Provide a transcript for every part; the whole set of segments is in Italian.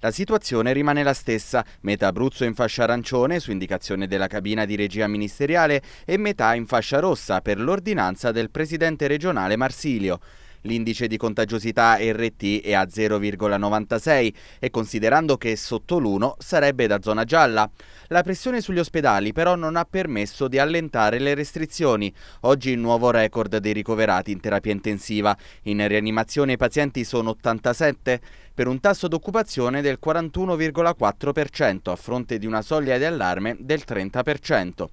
La situazione rimane la stessa, metà Abruzzo in fascia arancione su indicazione della cabina di regia ministeriale e metà in fascia rossa per l'ordinanza del presidente regionale Marsilio. L'indice di contagiosità RT è a 0,96 e considerando che è sotto l'1 sarebbe da zona gialla. La pressione sugli ospedali però non ha permesso di allentare le restrizioni. Oggi il nuovo record dei ricoverati in terapia intensiva. In rianimazione i pazienti sono 87 per un tasso d'occupazione del 41,4% a fronte di una soglia di allarme del 30%.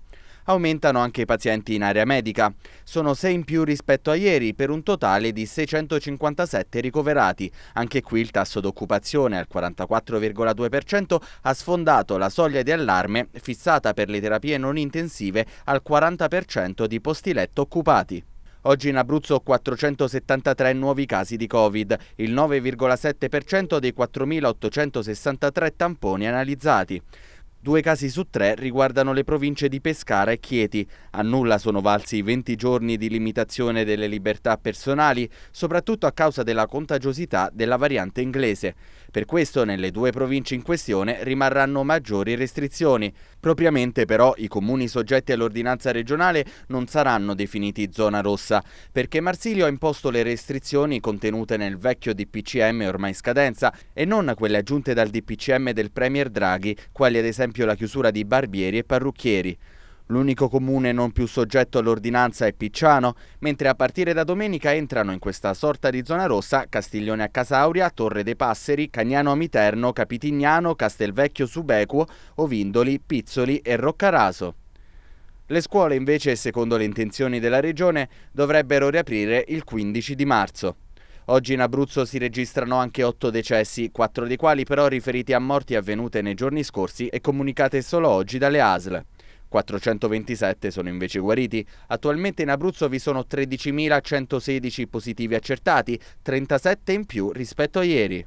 Aumentano anche i pazienti in area medica. Sono 6 in più rispetto a ieri, per un totale di 657 ricoverati. Anche qui il tasso d'occupazione al 44,2% ha sfondato la soglia di allarme fissata per le terapie non intensive al 40% di posti letto occupati. Oggi in Abruzzo 473 nuovi casi di Covid, il 9,7% dei 4.863 tamponi analizzati. Due casi su tre riguardano le province di Pescara e Chieti. A nulla sono valsi 20 giorni di limitazione delle libertà personali, soprattutto a causa della contagiosità della variante inglese. Per questo nelle due province in questione rimarranno maggiori restrizioni. Propriamente però i comuni soggetti all'ordinanza regionale non saranno definiti zona rossa, perché Marsilio ha imposto le restrizioni contenute nel vecchio DPCM ormai in scadenza e non quelle aggiunte dal DPCM del Premier Draghi, quali ad esempio la chiusura di barbieri e parrucchieri. L'unico comune non più soggetto all'ordinanza è Picciano, mentre a partire da domenica entrano in questa sorta di zona rossa Castiglione a Casauria, Torre dei Passeri, Cagnano a Miterno, Capitignano, Castelvecchio Subequo, Ovindoli, Pizzoli e Roccaraso. Le scuole invece, secondo le intenzioni della Regione, dovrebbero riaprire il 15 di marzo. Oggi in Abruzzo si registrano anche otto decessi, quattro dei quali però riferiti a morti avvenute nei giorni scorsi e comunicate solo oggi dalle ASL. 427 sono invece guariti. Attualmente in Abruzzo vi sono 13.116 positivi accertati, 37 in più rispetto a ieri.